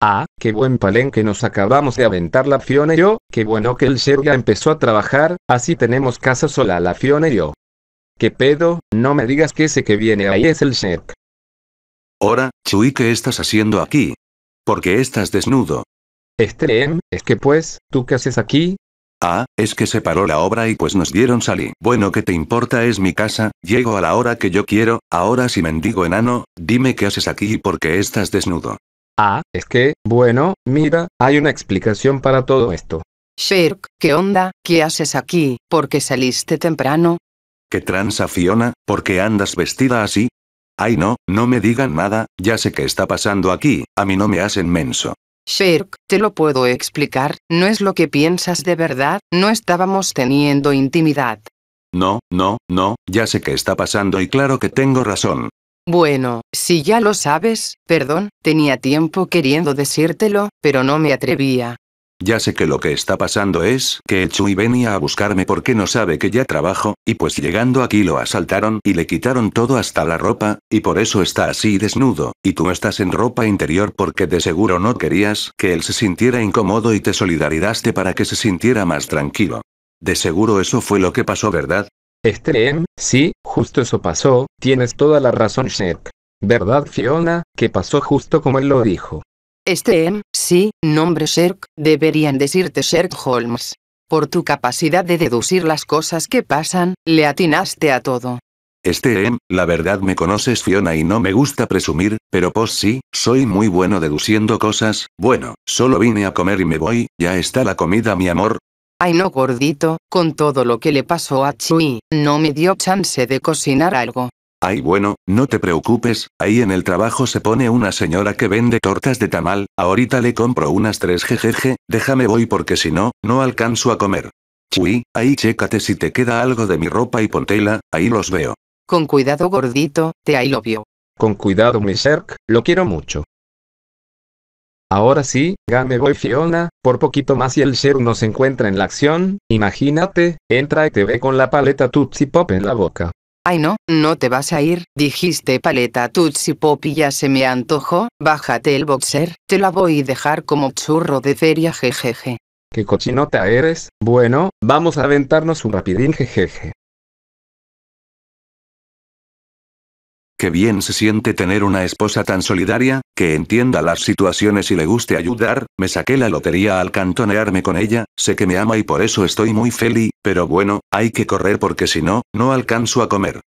Ah, qué buen que nos acabamos de aventar la Fiona y yo, qué bueno que el ya empezó a trabajar, así tenemos casa sola la Fiona y yo. ¿Qué pedo? No me digas que ese que viene ahí es el Serg. Ora, chui ¿qué estás haciendo aquí? Porque qué estás desnudo? Este, em, es que pues, ¿tú qué haces aquí? Ah, es que se paró la obra y pues nos dieron salir. Bueno, ¿qué te importa? Es mi casa, llego a la hora que yo quiero, ahora si mendigo enano, dime qué haces aquí y por qué estás desnudo. Ah, es que, bueno, mira, hay una explicación para todo esto. Shirk, ¿qué onda? ¿Qué haces aquí? ¿Por qué saliste temprano? ¿Qué transa Fiona? ¿Por qué andas vestida así? Ay no, no me digan nada, ya sé qué está pasando aquí, a mí no me hacen menso. Shirk, te lo puedo explicar, no es lo que piensas de verdad, no estábamos teniendo intimidad. No, no, no, ya sé qué está pasando y claro que tengo razón. Bueno, si ya lo sabes, perdón, tenía tiempo queriendo decírtelo, pero no me atrevía. Ya sé que lo que está pasando es que el Chui venía a buscarme porque no sabe que ya trabajo, y pues llegando aquí lo asaltaron y le quitaron todo hasta la ropa, y por eso está así desnudo, y tú estás en ropa interior porque de seguro no querías que él se sintiera incómodo y te solidarizaste para que se sintiera más tranquilo. De seguro eso fue lo que pasó, ¿verdad? M, sí, justo eso pasó, tienes toda la razón Shirk. ¿Verdad Fiona, que pasó justo como él lo dijo? M, sí, nombre Shirk, deberían decirte Shirk Holmes. Por tu capacidad de deducir las cosas que pasan, le atinaste a todo. Este la verdad me conoces Fiona y no me gusta presumir, pero pos pues sí, soy muy bueno deduciendo cosas, bueno, solo vine a comer y me voy, ya está la comida mi amor, Ay no gordito, con todo lo que le pasó a Chui, no me dio chance de cocinar algo. Ay bueno, no te preocupes, ahí en el trabajo se pone una señora que vende tortas de tamal, ahorita le compro unas tres jejeje, déjame voy porque si no, no alcanzo a comer. Chui, ahí chécate si te queda algo de mi ropa y pontela, ahí los veo. Con cuidado gordito, te ahí lo vio. Con cuidado mi Serk, lo quiero mucho. Ahora sí, Game Boy Fiona, por poquito más y el Sheru nos encuentra en la acción, imagínate, entra y te ve con la paleta Tootsie Pop en la boca. Ay no, no te vas a ir, dijiste paleta Tootsie Pop y ya se me antojó, bájate el boxer, te la voy a dejar como churro de feria jejeje. ¿Qué cochinota eres? Bueno, vamos a aventarnos un rapidín jejeje. Qué bien se siente tener una esposa tan solidaria, que entienda las situaciones y le guste ayudar, me saqué la lotería al cantonearme con ella, sé que me ama y por eso estoy muy feliz, pero bueno, hay que correr porque si no, no alcanzo a comer.